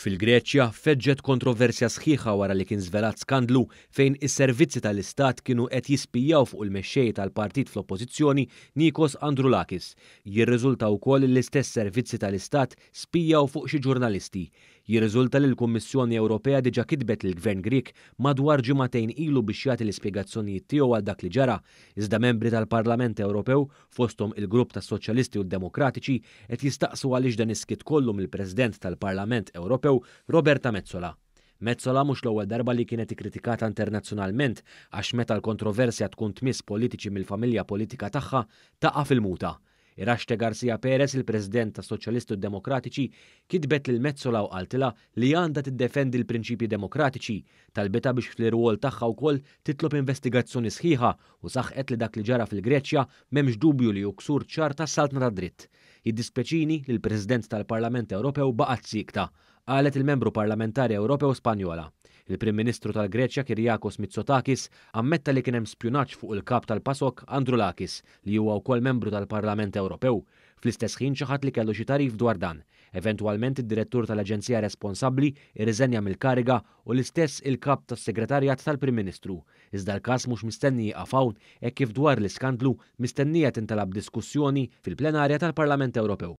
Fil-Greċja feġġet kontroversja sħiħa wara li kien zvelat skandlu fejn is-servizzi tal-Istat kienu qed jispijaw fuq il-mexxej tal-partit fl-Oppożizzjoni Nikos Andrulakis. Jirriżulta wkoll l-istess servizzi tal-Istat spijaw fuq xi ġurnalisti. Jirriżulta li l-Kummissjoni Ewropea diġa kitbet il-Gvern Grik madwar ġimagħtejn ilu biex jagħti l-ispjegazzjonijiet tiegħu għal dak li ġara, iżda membri tal-Parlament Ewropew fosthom il-grupp tas-Soċjalisti u d-Demokratiċi qed jistaqsu għaliex dan iskit kollu mill-President tal-Parlament Ewropew Ewropew Roberta Mezzola. Mezzola mhux l-ewwel darba li kienet ikkritikata internazzjonalment għax meta l-kontroversja tkun tmiss politiċi mill-familja politika tagħha taqa' fil-muta. Iraxte Garcia Perez, il-President ta' Soċjalistu Demokratiċi, kitbet lil Mezzola u qaltila li għandha tiddefendi l-prinċipji demokratiċi talbeta biex fl-irwol tagħha wkoll titlob investigazzjoni sħiħa u saħqet li dak li ġara fil-Greċja m'hemmx dubju li ksur ċar tas-saltna ta' dritt. Jiddispeċini li l-President tal-Parlament Ewropew baqgħet sikta, qalet il-Membru Parlamentari Ewropew Spanjola. Il-Prim Ministru tal-Greċja Kirjakos Mitsotakis ammetta li kien hemm spjunaġġ fuq il-kap tal-Pasok Andrulakis li huwa wkoll membru tal-Parlament Ewropew. Fl-istess ħin xi ħadd li kellu xi tarif dwar dan. Eventwalment id-direttur tal-Aġenzija responsabbli irriżenja mill-kariga u l-istess il-kap tas-Segretarjat tal-Prim Ministru. Iżda l-każ mhux mistenni jaqfawn hekk kif dwar l-iskandlu mistennija tintalab diskussjoni fil-plenarja tal-Parlament Ewropew.